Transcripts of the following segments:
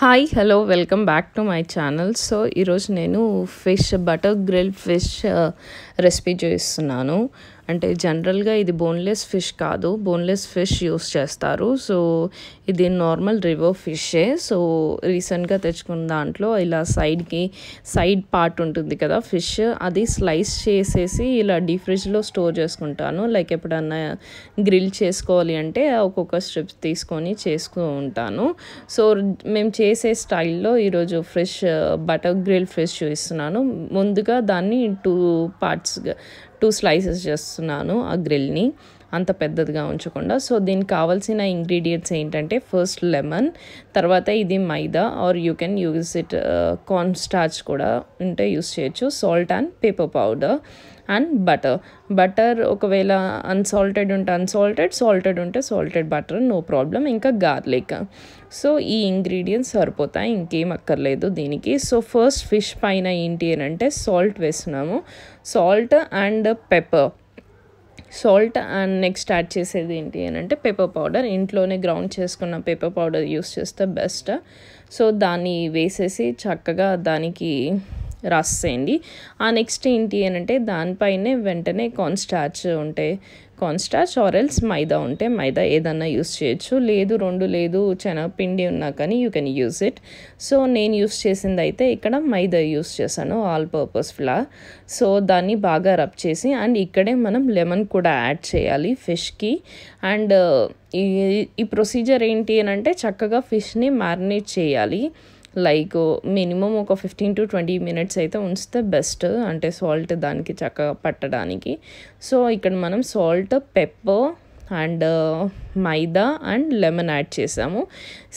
hi hello welcome back to my channel so ఈరోజు నేను fish butter grill fish recipe చేస్తున్నాను అంటే జనరల్గా ఇది బోన్లెస్ ఫిష్ కాదు బోన్లెస్ ఫిష్ యూస్ చేస్తారు సో ఇది నార్మల్ రివర్ ఫిషే సో రీసెంట్గా తెచ్చుకున్న దాంట్లో ఇలా సైడ్కి సైడ్ పార్ట్ ఉంటుంది కదా ఫిష్ అది స్లైస్ చేసేసి ఇలా డీ ఫ్రిడ్జ్లో స్టోర్ చేసుకుంటాను లైక్ ఎప్పుడన్నా గ్రిల్ చేసుకోవాలి అంటే ఒక్కొక్క స్ట్రిప్స్ తీసుకొని చేసుకుంటాను ఉంటాను సో మేము చేసే స్టైల్లో ఈరోజు ఫ్రెష్ బటర్ గ్రిల్ ఫిష్ చూపిస్తున్నాను ముందుగా దాన్ని టూ పార్ట్స్గా టూ స్లైసెస్ చేస్తున్నాను ఆ గ్రిల్ని అంత పెద్దదిగా ఉంచకుండా సో దీనికి కావాల్సిన ఇంగ్రీడియంట్స్ ఏంటంటే ఫస్ట్ లెమన్ తర్వాత ఇది maida or you can use it corn starch కూడా ఉంటే యూస్ చేయొచ్చు salt and pepper powder and butter butter ఒకవేళ అన్సాల్టెడ్ ఉంటే అన్సాల్టెడ్ సాల్టెడ్ ఉంటే సాల్టెడ్ బటర్ నో ప్రాబ్లం ఇంకా గార్లిక్ సో ఈ ఇంగ్రీడియంట్స్ సరిపోతాయి ఇంకేం అక్కర్లేదు దీనికి సో ఫస్ట్ ఫిష్ పైన ఏంటి అని అంటే సాల్ట్ వేస్తున్నాము salt and pepper salt and next add చేసేది ఏంటి అని అంటే పేపర్ పౌడర్ ఇంట్లోనే గ్రౌండ్ చేసుకున్న పేపర్ పౌడర్ యూస్ చేస్తే బెస్ట్ సో దాన్ని వేసేసి చక్కగా దానికి రాసేయండి ఆ నెక్స్ట్ ఏంటి అని అంటే దానిపైనే వెంటనే కార్న్ స్టార్చ్ ఉంటే కార్న్ స్టార్చ్ ఆరెల్స్ మైదా ఉంటే మైదా ఏదన్నా యూస్ చేయొచ్చు లేదు రెండు లేదు పిండి ఉన్నా కానీ you can use it so నేను యూస్ చేసింది అయితే ఇక్కడ మైదా యూస్ చేశాను ఆల్ పర్పస్ ఫ్లవర్ సో దాన్ని బాగా రబ్ చేసి అండ్ ఇక్కడే మనం లెమన్ కూడా యాడ్ చేయాలి ఫిష్కి అండ్ ఈ ప్రొసీజర్ ఏంటి అని అంటే చక్కగా ఫిష్ని మ్యారినేట్ చేయాలి లైక్ మినిమం ఒక ఫిఫ్టీన్ టు ట్వంటీ మినిట్స్ అయితే ఉంచితే బెస్ట్ అంటే సాల్ట్ దానికి చక్కగా పట్టడానికి సో ఇక్కడ మనం salt pepper and uh, maida and lemon add చేసాము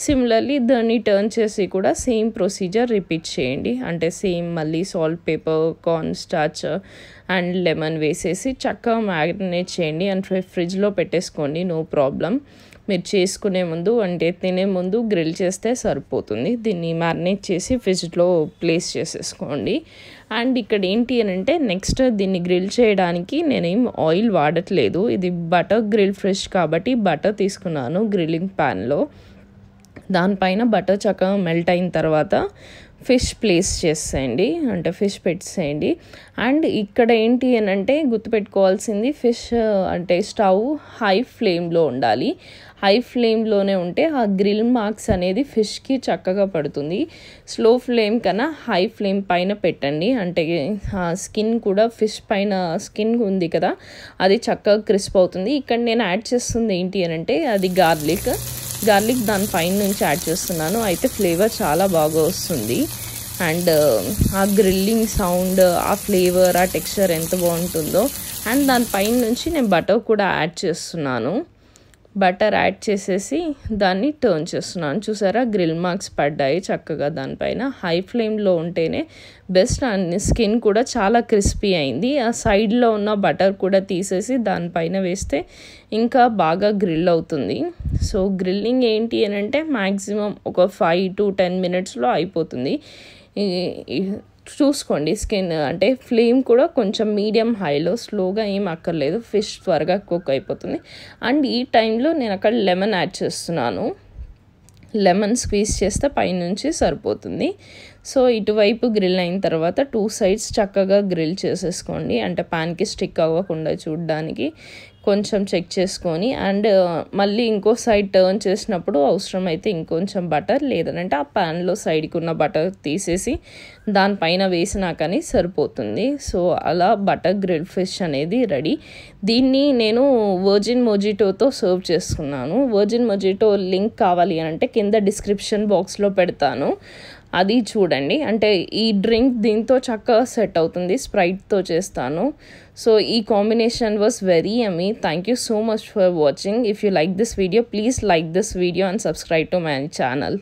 సిమిలర్లీ దాన్ని టర్న్ చేసి కూడా సేమ్ ప్రొసీజర్ రిపీట్ చేయండి అంటే సేమ్ మళ్ళీ salt pepper corn starch and lemon వేసేసి చక్కగా మ్యారినేట్ చేయండి అండ్ ఫ్రిడ్జ్లో పెట్టేసుకోండి నో ప్రాబ్లం మీరు చేసుకునే ముందు అంటే తినే ముందు గ్రిల్ చేస్తే సరిపోతుంది దీన్ని మ్యారినేట్ చేసి ఫ్రిడ్జ్లో ప్లేస్ చేసేసుకోండి అండ్ ఇక్కడ ఏంటి అని అంటే నెక్స్ట్ దీన్ని గ్రిల్ చేయడానికి నేనేం ఆయిల్ వాడట్లేదు ఇది బటర్ గ్రిల్ ఫ్రెష్ కాబట్టి బటర్ తీసుకున్నాను గ్రిల్లింగ్ ప్యాన్లో దానిపైన బటర్ చక్కగా మెల్ట్ అయిన తర్వాత ఫిష్ ప్లేస్ చేసేయండి అంటే ఫిష్ పెట్టేయండి అండ్ ఇక్కడ ఏంటి అని అంటే గుర్తుపెట్టుకోవాల్సింది ఫిష్ అంటే స్టవ్ హై ఫ్లేమ్లో ఉండాలి హై ఫ్లేమ్లోనే ఉంటే ఆ గ్రిల్ మార్క్స్ అనేది ఫిష్కి చక్కగా పడుతుంది స్లో ఫ్లేమ్ కన్నా హై ఫ్లేమ్ పైన పెట్టండి అంటే స్కిన్ కూడా ఫిష్ పైన స్కిన్ ఉంది కదా అది చక్కగా క్రిస్ప్ అవుతుంది ఇక్కడ నేను యాడ్ చేస్తుంది ఏంటి అని అంటే అది గార్లిక్ గార్లిక్ దాని పైన నుంచి యాడ్ చేస్తున్నాను అయితే ఫ్లేవర్ చాలా బాగా వస్తుంది అండ్ ఆ గ్రిల్లింగ్ సౌండ్ ఆ ఫ్లేవర్ ఆ టెక్స్చర్ ఎంత బాగుంటుందో అండ్ పైన నుంచి నేను బటర్ కూడా యాడ్ చేస్తున్నాను బటర్ యాడ్ చేసేసి దాన్ని టర్న్ చేస్తున్నాను చూసారా గ్రిల్ మార్క్స్ పడ్డాయి చక్కగా దానిపైన హై ఫ్లేమ్లో ఉంటేనే బెస్ట్ అండ్ స్కిన్ కూడా చాలా క్రిస్పీ అయింది ఆ సైడ్లో ఉన్న బటర్ కూడా తీసేసి దానిపైన వేస్తే ఇంకా బాగా గ్రిల్ అవుతుంది సో గ్రిల్లింగ్ ఏంటి అని అంటే మ్యాక్సిమం ఒక ఫైవ్ టు టెన్ మినిట్స్లో అయిపోతుంది చూసుకోండి స్కిన్ అంటే ఫ్లేమ్ కూడా కొంచెం మీడియం హైలో స్లోగా ఏం అక్కర్లేదు ఫిష్ త్వరగా కుక్ అయిపోతుంది అండ్ ఈ టైంలో నేను అక్కడ లెమన్ యాడ్ చేస్తున్నాను లెమన్ స్క్వీజ్ చేస్తే పైనుంచి సరిపోతుంది సో ఇటువైపు గ్రిల్ అయిన తర్వాత టూ సైడ్స్ చక్కగా గ్రిల్ చేసేసుకోండి అంటే ప్యాన్కి స్టిక్ అవ్వకుండా చూడడానికి కొంచెం చెక్ చేసుకొని అండ్ uh, మళ్ళీ ఇంకో సైడ్ టర్న్ చేసినప్పుడు అవసరమైతే ఇంకొంచెం బటర్ లేదనంటే ఆ ప్యాన్లో సైడ్కి ఉన్న బటర్ తీసేసి దానిపైన వేసినాకని సరిపోతుంది సో అలా బటర్ గ్రిల్ ఫిష్ అనేది రెడీ దీన్ని నేను వర్జిన్ మొజిటోతో సర్వ్ చేసుకున్నాను వర్జిన్ మొజిటో లింక్ కావాలి అని అంటే కింద డిస్క్రిప్షన్ బాక్స్లో పెడతాను అది చూడండి అంటే ఈ డ్రింక్ దీంతో చక్కగా సెట్ అవుతుంది స్ప్రైట్తో చేస్తాను సో ఈ combination was very yummy thank you so much for watching if you like this video please like this video and subscribe to my channel